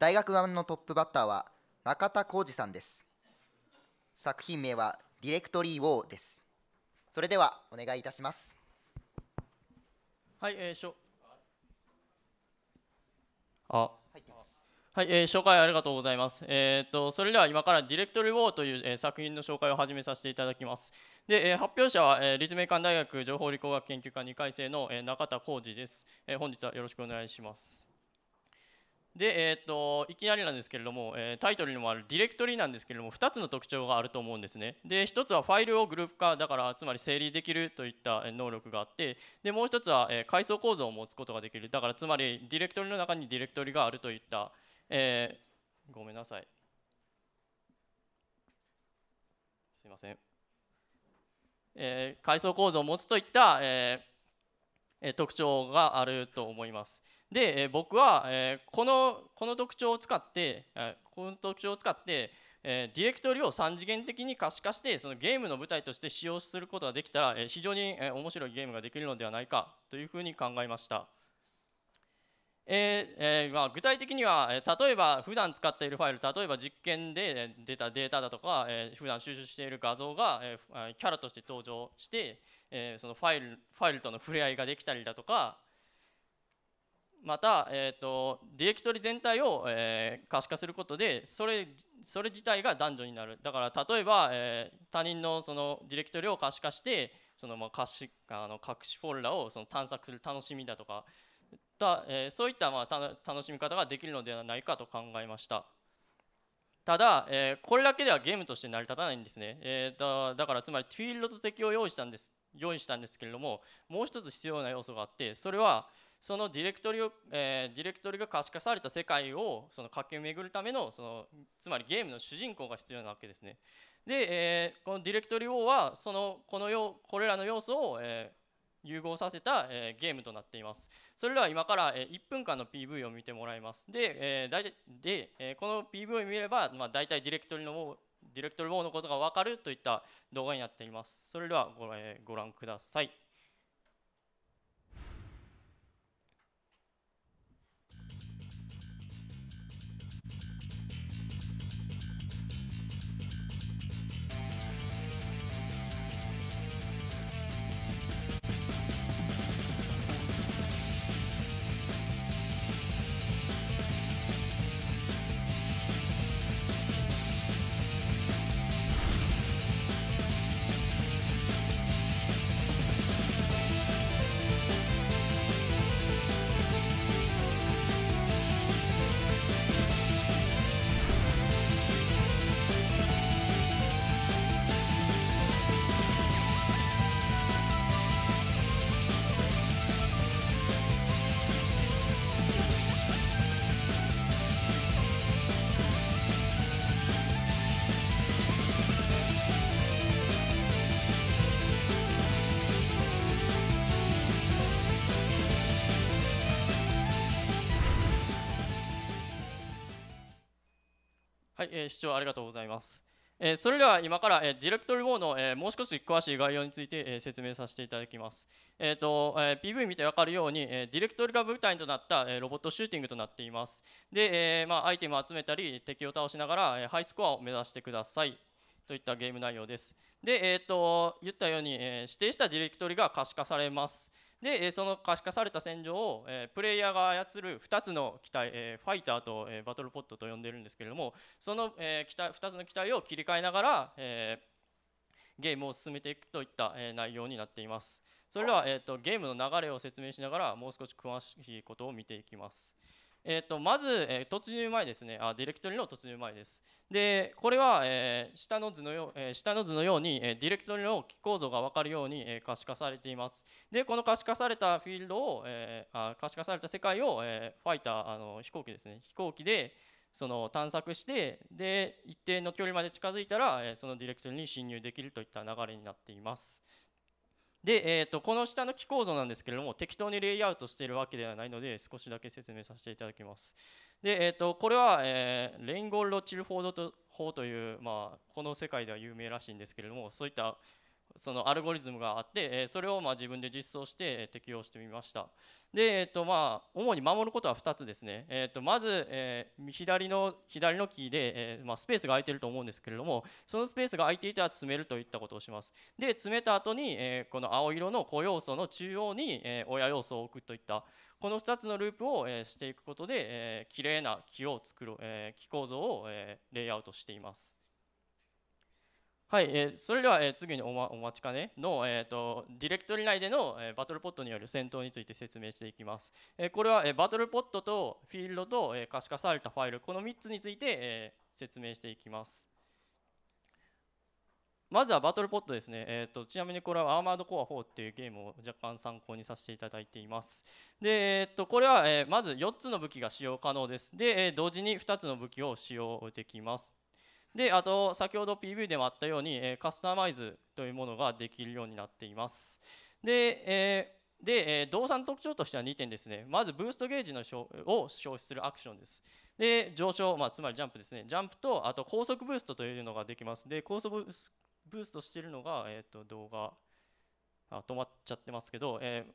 大学版のトップバッターは中田浩二さんです作品名は「ディレクトリー・ウォー」ですそれではお願いいたしますはい、えー、しょあはい、えー、紹介ありがとうございます。えー、っとそれでは今から「ディレクトリー・ウォー」という、えー、作品の紹介を始めさせていただきます。で、えー、発表者は、えー、立命館大学情報理工学研究科2回生の、えー、中田浩二です、えー。本日はよろしくお願いします。で、えー、っといきなりなんですけれども、えー、タイトルにもあるディレクトリなんですけれども2つの特徴があると思うんですねで1つはファイルをグループ化だからつまり整理できるといった能力があってでもう1つは、えー、階層構造を持つことができるだからつまりディレクトリの中にディレクトリがあるといった、えー、ごめんなさいすいません、えー、階層構造を持つといった、えーえ特徴があると思います。で、え僕は、えこのこの特徴を使って、えこの特徴を使って、えディレクトリを3次元的に可視化してそのゲームの舞台として使用することができたら、え非常に、え面白いゲームができるのではないかというふうに考えました。えーえー、まあ、具体的には、え例えば普段使っているファイル例えば実験で出たデータだとか、えー、普段収集している画像が、えー、キャラとして登場して、えー、そのファイルファイルとの触れ合いができたりだとかまた、えーと、とディレクトリ全体を、えー、可視化することでそれそれ自体が男女になるだから例えば、えー、他人のそのディレクトリを可視化してそのまあ可視あの隠しフォルダをその探索する楽しみだとかた、えー、そういったまあ楽しみ方ができるのではないかと考えました。ただ、えー、これだけではゲームとして成り立たないんですね。えー、だだからつまりフィールドと敵を用意したんです用意したんですけれども、もう一つ必要な要素があって、それはそのディレクトリを、えー、ディレクトリが可視化された世界をその駆け巡るためのそのつまりゲームの主人公が必要なわけですね。で、えー、このディレクトリ O はそのこのよこれらの要素を、え融合させた、えー、ゲームとなっていますそれでは今から、えー、1分間の PV を見てもらいますで,、えー、だいでえー、この PV を見れば、まあ、大体ディレクトリのディレクトリウォーのことが分かるといった動画になっていますそれではご,、えー、ご覧くださいはい、えー、視聴ありがとうございます。えー、それでは今から、えー、ディレクトリ4の、えー、もう少し詳しい概要について、えー、説明させていただきます。えーとえー、PV 見て分かるように、えー、ディレクトリが舞台となった、えー、ロボットシューティングとなっています。で、えーまあ、アイテムを集めたり敵を倒しながら、えー、ハイスコアを目指してください。といったゲーム内容です。で、えーと、言ったように、えー、指定したディレクトリが可視化されます。でその可視化された戦場を、えプレイヤーが操る2つの機体、えファイターと、えバトルポットと呼んでるんですけれどもその、え機体2つの機体を切り替えながら、えゲームを進めていくといった、え内容になっていますそれでは、えとゲームの流れを説明しながらもう少し詳しいことを見ていきますえー、とまず、えー、突入前ですねあ、ディレクトリの突入前です。で、これは、えー、下の図のよう、えー、下の図のように、えディレクトリの構造が分かるように、え可視化されています。で、この可視化されたフィールドを、えあ可視化された世界を、えファイターあの、飛行機ですね、飛行機でその探索して、で、一定の距離まで近づいたら、えそのディレクトリに侵入できるといった流れになっています。で、えー、とこの下の機構造なんですけれども適当にレイアウトしているわけではないので少しだけ説明させていただきます。で、えー、とこれは、えー、レインゴールロチルフォード法という、まあ、この世界では有名らしいんですけれどもそういったそのアルゴリズムがあって、えそれをま自分で実装して、え適用してみました。で、えっとまあ、主に守ることは2つですね。えっとまず、え左の左のキーで、えまスペースが空いてると思うんですけれども、そのスペースが空いていたら詰めるといったことをします。で、詰めた後に、えこの青色の子要素の中央に、え親要素を置くといったこの2つのループを、えしていくことで、えー、綺麗な木を作る、え木構造を、えレイアウトしています。はい、えー、それでは、えー、次にお,、ま、お待ちかねの、えーと、ディレクトリ内での、えー、バトルポットによる戦闘について説明していきます。えー、これは、えー、バトルポットとフィールドと、えー、可視化されたファイル、この3つについて、えー、説明していきます。まずはバトルポットですね、えーと。ちなみにこれはアーマードコア4っていうゲームを若干参考にさせていただいています。で、えー、とこれは、えー、まず4つの武器が使用可能です。で、えー、同時に2つの武器を使用できます。であと先ほど PV でもあったように、えカスタマイズというものができるようになっています。で、えで、え動産の特徴としては2点ですね。まず、ブーストゲージのを消費するアクションです。で、上昇、まあ、つまりジャンプですね。ジャンプと、あと高速ブーストというのができます。で、高速ブーストしているのが、えー、と動画あ、止まっちゃってますけど、えー、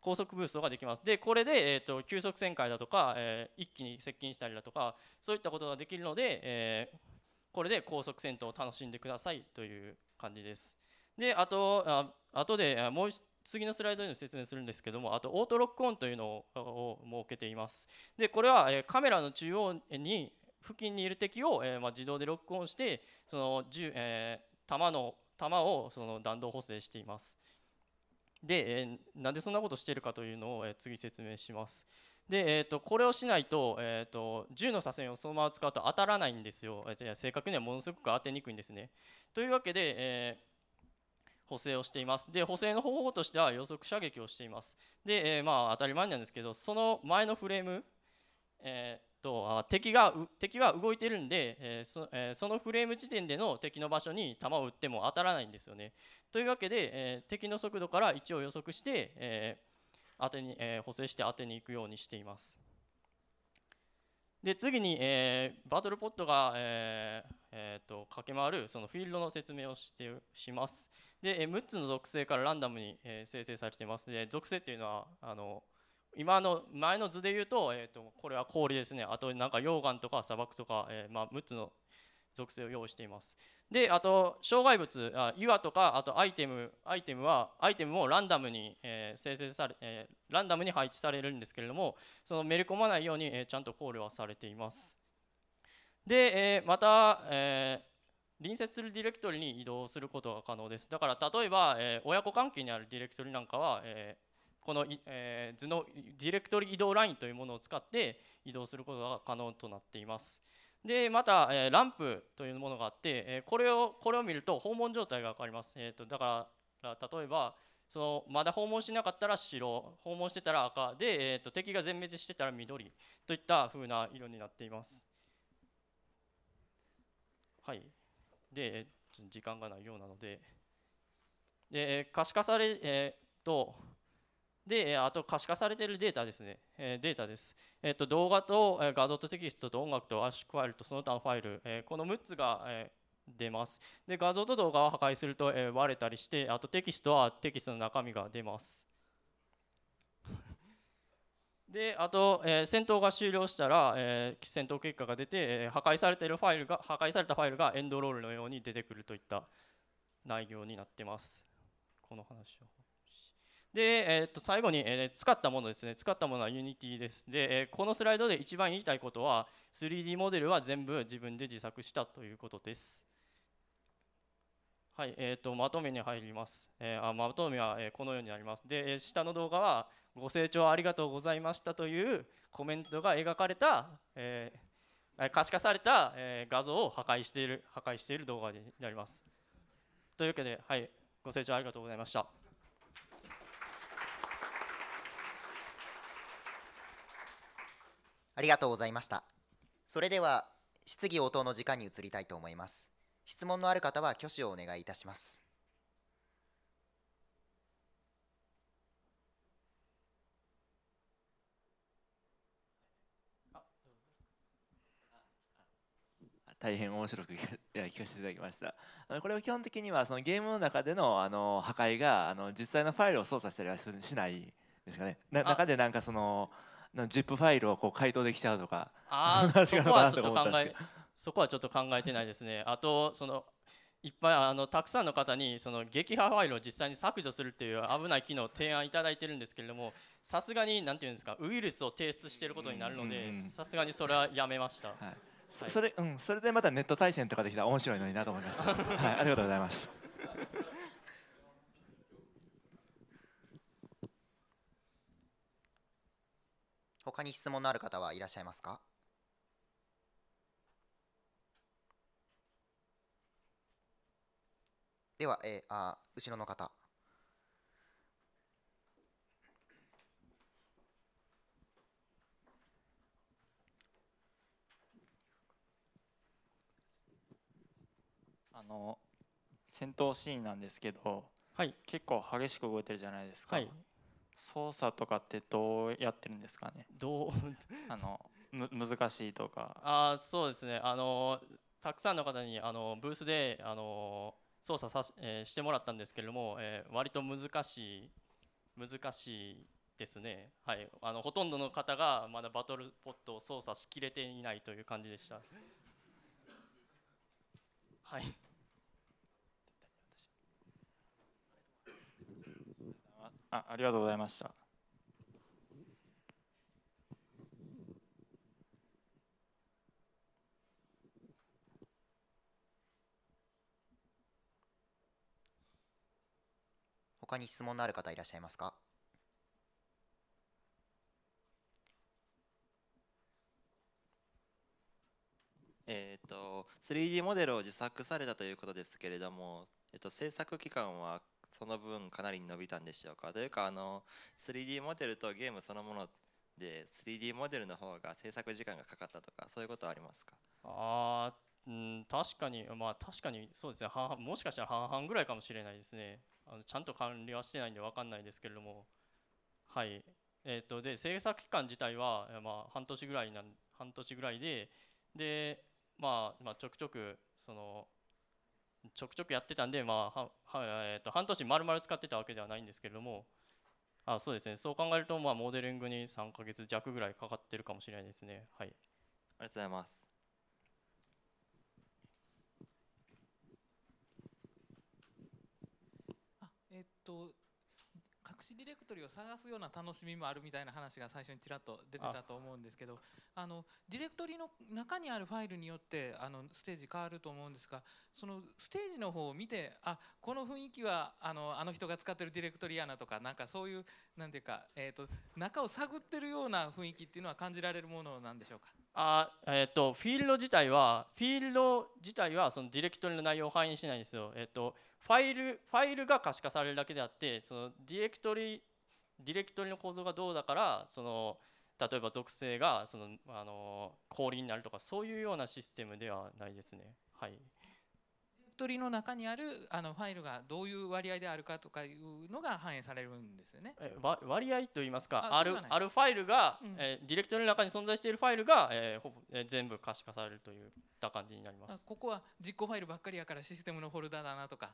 高速ブーストができます。で、これで、えー、と急速旋回だとか、えー、一気に接近したりだとか、そういったことができるので、えーこれで高速戦闘を楽しんでくださいという感じです。で、あと、あ後でもう次のスライドでの説明するんですけども、あとオートロックオンというのを設けています。で、これはカメラの中央に付近にいる敵を、えま自動でロックオンして、その銃、え弾の弾をその弾道補正しています。で、えなんでそんなことしてるかというのを、え次説明します。で、えーと、これをしないと,、えーと、銃の左遷をそのまま使うと当たらないんですよ正確にはものすごく当てにくいんですねというわけで、えー、補正をしていますで補正の方法としては予測射撃をしていますで、えー、まあ、当たり前なんですけどその前のフレーム、えーと敵が敵が動いてるんで、えー、そえー、そのフレーム時点での敵の場所に弾を撃っても当たらないんですよね。というわけで、えー、敵の速度から位置を予測して、えー当てに、えー、補正して当てに行くようにしています。で次に、えー、バトルポットが、えーえーと、と駆け回るそのフィールドの説明をしてします。で、え6つの属性からランダムに、えー、生成されています。で属性っていうのはあの今の前の図で言うと,、えーと、とこれは氷ですねあとなんか溶岩とか砂漠とか、えーまあ、6つの属性を用意しています。で、あと障害物、あ岩とかあとアイテム、アイテムはアイテムもランダムに、えー、生成され、えー、ランダムに配置されるんですけれども、そのめり込まないように、えー、ちゃんと考慮はされています。で、えー、また、えー、隣接するディレクトリに移動することが可能です。だから例えば、えー、親子関係にあるディレクトリなんかは、えー、この、えー、図のディレクトリ移動ラインというものを使って移動することが可能となっています。でまた、えー、ランプというものがあって、えー、これをこれを見ると訪問状態が分かります、えーと、だから例えばそのまだ訪問しなかったら白訪問してたら赤で、えーと、敵が全滅してたら緑といったふうな色になっていますはいで、時間がないようなのでで可視化され、えーとで、あと可視化されているデータですね、えデータです。えっと、動画と画像とテキストと音楽と圧縮ファイルとその他のファイル、えこの6つが、え出ます。で、画像と動画を破壊すると、え割れたりして、あとテキストはテキストの中身が出ます。であと、えー、戦闘が終了したら、えー、戦闘結果が出て、え破壊されているファイルが破壊されたファイルがエンドロールのように出てくるといった内容になってます。この話をで、えー、と最後に、えー、使ったものですね使ったものは Unity ですで、えー、このスライドで一番言いたいことは 3D モデルは全部自分で自作したということですはい、えーと、まとめに入ります、えー、あまとめは、えこのようになりますで、え下の動画はご清聴ありがとうございましたというコメントが描かれた、え可視化された、え画像を破壊している破壊している動画になりますというわけで、はい、ご清聴ありがとうございましたありがとうございました。それでは、質疑応答の時間に移りたいと思います。質問のある方は挙手をお願いいたします。大変面白く聞かせていただきましたこれは基本的にはそのゲームの中でのあの破壊があの実際のファイルを操作したりはしないですかね中でなんかそのな ZIP ファイルをこう回答できちゃうとかあ そこはちょっと考えそこはちょっと考えてないですねあとそのいっぱいあのたくさんの方にその撃破ファイルを実際に削除するっていう危ない機能を提案いただいてるんですけれどもさすがに何ていうんですかウイルスを提出していることになるのでさすがにそれはやめました、はいそれうん、それでまたネット対戦とかできたら面白いのになと思いました、はい、ありがとうございます他に質問のある方はいらっしゃいますかでは、えー、あ後ろの方。あの戦闘シーンなんですけど、はい、結構激しく動いてるじゃないですか、はい、操作とかってどうやってるんですかねどう あのむ難しいとかあそうですねあのたくさんの方にあのブースであの操作さし,、えー、してもらったんですけれども、えー、割と難しい難しいですね、はい、あのほとんどの方がまだバトルポットを操作しきれていないという感じでした。はいあありがとうございました。他に質問のある方いらっしゃいますかえーと、3D モデルを自作されたということですけれども、えーと制作期間はその分かなり伸びたんでしょうかというかあの 3D モデルとゲームそのもので 3D モデルの方が制作時間がかかったとかそういうことはありますかあうん確かにまあ確かにそうですね半もしかしたら半々ぐらいかもしれないですねあのちゃんと管理はしてないんで分かんないですけれどもはいえっ、ー、とで制作期間自体は、まあ、半年ぐらいなん半年ぐらいででまあ、まあ、ちょくちょくそのちょくちょくやってたんで、まあははえーと、半年丸々使ってたわけではないんですけれどもあそうですねそう考えると、まあ、モデリングに3か月弱ぐらいかかってるかもしれないですね。はい、ありがとうございます。あえっ、と隠しディレクトリを探すような楽しみもあるみたいな話が最初にちらっと出てたと思うんですけどあのディレクトリの中にあるファイルによってあのステージ変わると思うんですがそのステージの方を見てあこの雰囲気はあのあの人が使ってるディレクトリやなとかなんかそういうなんていうか、えーと、中を探ってるような雰囲気っていうのは感じられるものなんでしょうかあ、えーと、フィールド自体はフィールド自体はそのディレクトリの内容を反映しないんですよ、えーと、とファイルファイルが可視化されるだけであってそのディレクトリディレクトリの構造がどうだからその例えば属性がそのあの氷になるとかそういうようなシステムではないですね。はいトリの中にあるあのファイルがどういう割合であるかとかいうのが反映されるんですよね。え割合といいますかあるあるファイルが、うん、えディレクトリの中に存在しているファイルが、えー、ほぼ、えー、全部可視化されるといった感じになります。ここは実行ファイルばっかりやからシステムのフォルダだなとか。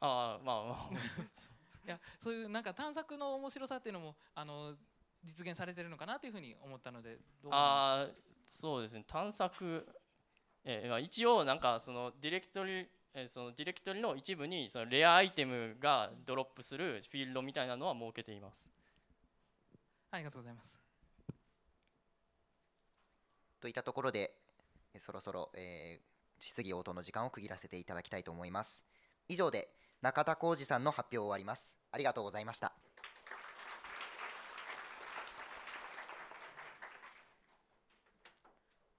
あまあまあ いやそういうなんか探索の面白さっていうのもあの実現されてるのかなというふうに思ったのでどうあそうですね探索えー一応なんかそのディレクトリえー、そのディレクトリの一部にそのレアアイテムがドロップするフィールドみたいなのは設けていますありがとうございますといったところでそろそろ、えー、質疑応答の時間を区切らせていただきたいと思います以上で中田浩二さんの発表を終わりますありがとうございました